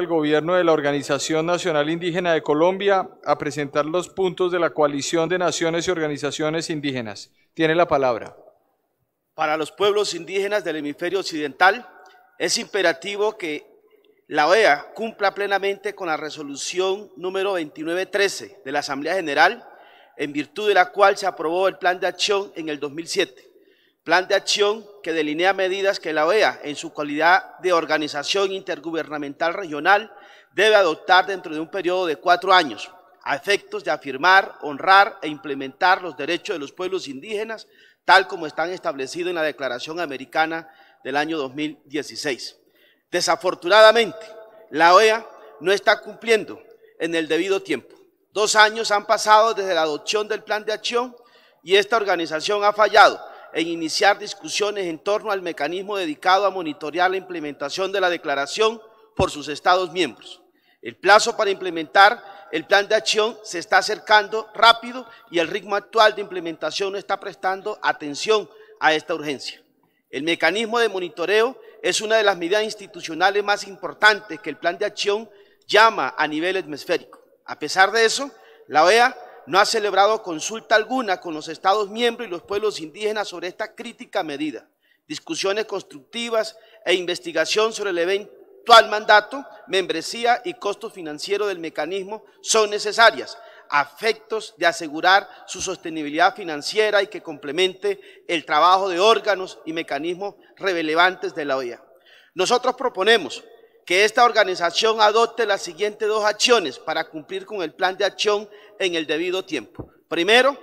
el gobierno de la Organización Nacional Indígena de Colombia a presentar los puntos de la coalición de naciones y organizaciones indígenas. Tiene la palabra. Para los pueblos indígenas del hemisferio occidental es imperativo que la OEA cumpla plenamente con la resolución número 2913 de la Asamblea General, en virtud de la cual se aprobó el Plan de Acción en el 2007 plan de acción que delinea medidas que la OEA, en su calidad de organización intergubernamental regional, debe adoptar dentro de un periodo de cuatro años, a efectos de afirmar, honrar e implementar los derechos de los pueblos indígenas, tal como están establecidos en la Declaración Americana del año 2016. Desafortunadamente, la OEA no está cumpliendo en el debido tiempo. Dos años han pasado desde la adopción del plan de acción y esta organización ha fallado en iniciar discusiones en torno al mecanismo dedicado a monitorear la implementación de la declaración por sus Estados miembros. El plazo para implementar el plan de acción se está acercando rápido y el ritmo actual de implementación no está prestando atención a esta urgencia. El mecanismo de monitoreo es una de las medidas institucionales más importantes que el plan de acción llama a nivel hemisférico. A pesar de eso, la OEA no ha celebrado consulta alguna con los Estados miembros y los pueblos indígenas sobre esta crítica medida. Discusiones constructivas e investigación sobre el eventual mandato, membresía y costo financiero del mecanismo son necesarias, afectos de asegurar su sostenibilidad financiera y que complemente el trabajo de órganos y mecanismos relevantes de la OEA. Nosotros proponemos que esta organización adopte las siguientes dos acciones para cumplir con el plan de acción en el debido tiempo. Primero,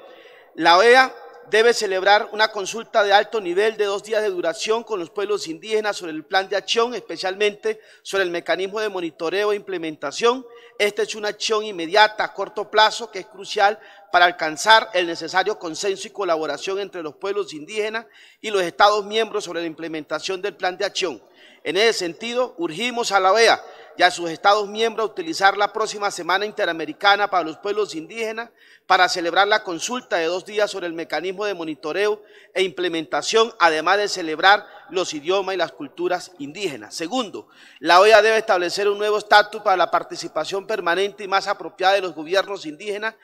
la OEA debe celebrar una consulta de alto nivel de dos días de duración con los pueblos indígenas sobre el plan de acción, especialmente sobre el mecanismo de monitoreo e implementación esta es una acción inmediata a corto plazo que es crucial para alcanzar el necesario consenso y colaboración entre los pueblos indígenas y los Estados miembros sobre la implementación del plan de acción. En ese sentido, urgimos a la OEA y a sus estados miembros a utilizar la próxima Semana Interamericana para los Pueblos Indígenas para celebrar la consulta de dos días sobre el mecanismo de monitoreo e implementación, además de celebrar los idiomas y las culturas indígenas. Segundo, la OEA debe establecer un nuevo estatus para la participación permanente y más apropiada de los gobiernos indígenas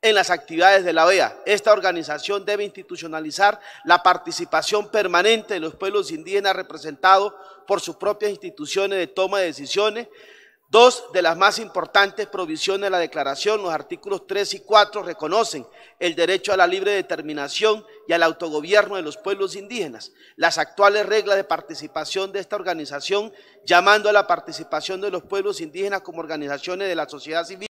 en las actividades de la OEA. Esta organización debe institucionalizar la participación permanente de los pueblos indígenas representados por sus propias instituciones de toma de decisiones. Dos de las más importantes provisiones de la declaración, los artículos 3 y 4, reconocen el derecho a la libre determinación y al autogobierno de los pueblos indígenas. Las actuales reglas de participación de esta organización, llamando a la participación de los pueblos indígenas como organizaciones de la sociedad civil,